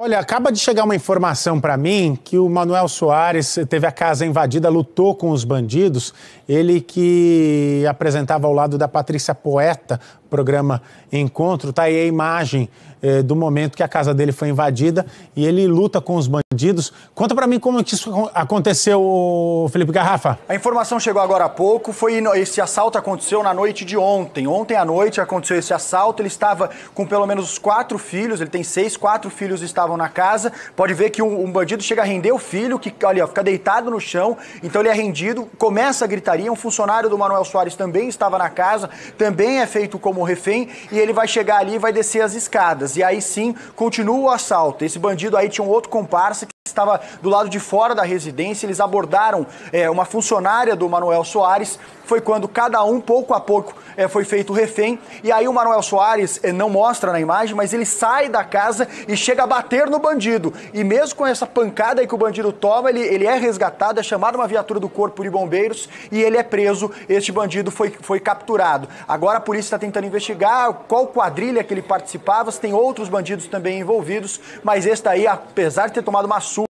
Olha, acaba de chegar uma informação para mim que o Manuel Soares teve a casa invadida, lutou com os bandidos. Ele que apresentava ao lado da Patrícia Poeta programa Encontro, tá aí a imagem eh, do momento que a casa dele foi invadida e ele luta com os bandidos. Conta para mim como que isso aconteceu, Felipe Garrafa. A informação chegou agora há pouco, foi esse assalto aconteceu na noite de ontem. Ontem à noite aconteceu esse assalto, ele estava com pelo menos os quatro filhos, ele tem seis, quatro filhos estavam na casa. Pode ver que um, um bandido chega a render o filho, que olha, fica deitado no chão, então ele é rendido, começa a gritaria, um funcionário do Manuel Soares também estava na casa, também é feito como como refém e ele vai chegar ali e vai descer as escadas. E aí sim continua o assalto. Esse bandido aí tinha um outro comparsa que estava do lado de fora da residência, eles abordaram é, uma funcionária do Manuel Soares, foi quando cada um, pouco a pouco, é, foi feito refém. E aí o Manuel Soares é, não mostra na imagem, mas ele sai da casa e chega a bater no bandido. E mesmo com essa pancada que o bandido toma, ele, ele é resgatado, é chamado uma viatura do corpo de bombeiros e ele é preso. Este bandido foi, foi capturado. Agora a polícia está tentando investigar qual quadrilha que ele participava, se tem outros bandidos também envolvidos, mas esse daí, apesar de ter tomado uma surra,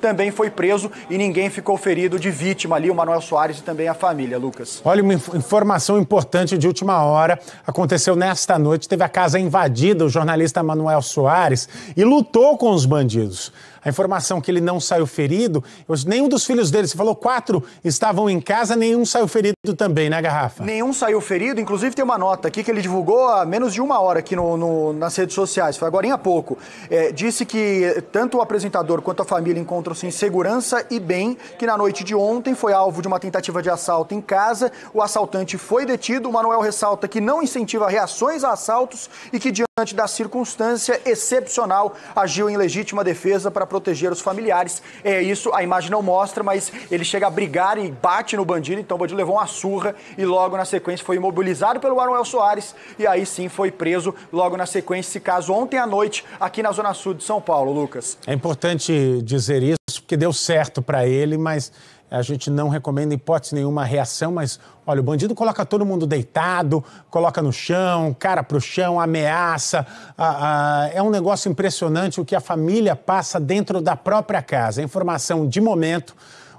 também foi preso e ninguém ficou ferido de vítima ali, o Manuel Soares e também a família, Lucas. Olha, uma informação importante de última hora aconteceu nesta noite, teve a casa invadida, o jornalista Manuel Soares, e lutou com os bandidos. A informação que ele não saiu ferido, eu, nenhum dos filhos dele, você falou quatro estavam em casa, nenhum saiu ferido também, né, Garrafa? Nenhum saiu ferido, inclusive tem uma nota aqui que ele divulgou há menos de uma hora aqui no, no nas redes sociais, foi agora há pouco. É, disse que tanto o apresentador quanto a família encontram-se em segurança e bem, que na noite de ontem foi alvo de uma tentativa de assalto em casa, o assaltante foi detido, o Manuel ressalta que não incentiva reações a assaltos e que diante Diante da circunstância excepcional, agiu em legítima defesa para proteger os familiares. É isso, a imagem não mostra, mas ele chega a brigar e bate no bandido, então o bandido levou uma surra e logo na sequência foi imobilizado pelo Aroel Soares e aí sim foi preso logo na sequência esse caso ontem à noite aqui na Zona Sul de São Paulo, Lucas. É importante dizer isso porque deu certo para ele, mas a gente não recomenda, hipótese nenhuma, reação, mas olha, o bandido coloca todo mundo deitado, coloca no chão, cara pro chão, ameaça. A, a, é um negócio impressionante o que a família passa dentro da própria casa. Informação de momento.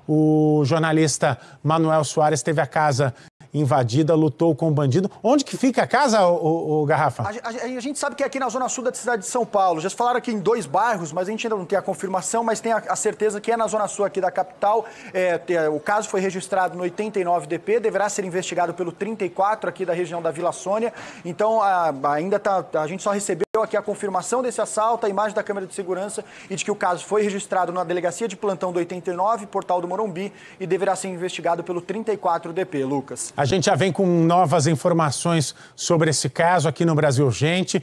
O jornalista Manuel Soares teve a casa invadida, lutou com bandido. Onde que fica a casa, o, o Garrafa? A, a, a, gente sabe que é aqui na zona sul da cidade de São Paulo. Já se falaram aqui em dois bairros, mas a gente ainda não tem a confirmação, mas tem a, a certeza que é na zona sul aqui da capital. É, o caso foi registrado no 89 DP, deverá ser investigado pelo 34 aqui da região da Vila Sônia. Então, ainda tá, a gente só recebeu aqui a confirmação desse assalto, a imagem da câmera de segurança e de que o caso foi registrado na delegacia de plantão do 89, Portal do Morumbi, e deverá ser investigado pelo 34 DP, Lucas. A gente já vem com novas informações sobre esse caso aqui no Brasil Gente.